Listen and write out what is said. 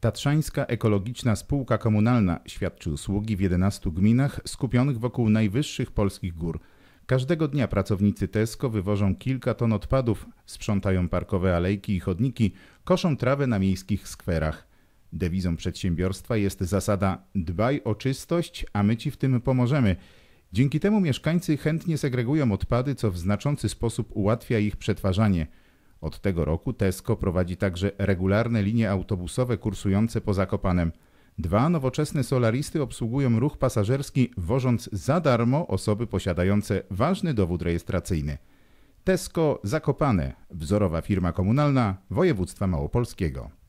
Tatrzańska Ekologiczna Spółka Komunalna świadczy usługi w 11 gminach skupionych wokół najwyższych polskich gór. Każdego dnia pracownicy Tesco wywożą kilka ton odpadów, sprzątają parkowe alejki i chodniki, koszą trawę na miejskich skwerach. Dewizą przedsiębiorstwa jest zasada dbaj o czystość, a my ci w tym pomożemy. Dzięki temu mieszkańcy chętnie segregują odpady, co w znaczący sposób ułatwia ich przetwarzanie – od tego roku Tesco prowadzi także regularne linie autobusowe kursujące po Zakopanem. Dwa nowoczesne solaristy obsługują ruch pasażerski, wożąc za darmo osoby posiadające ważny dowód rejestracyjny. Tesco Zakopane, wzorowa firma komunalna województwa małopolskiego.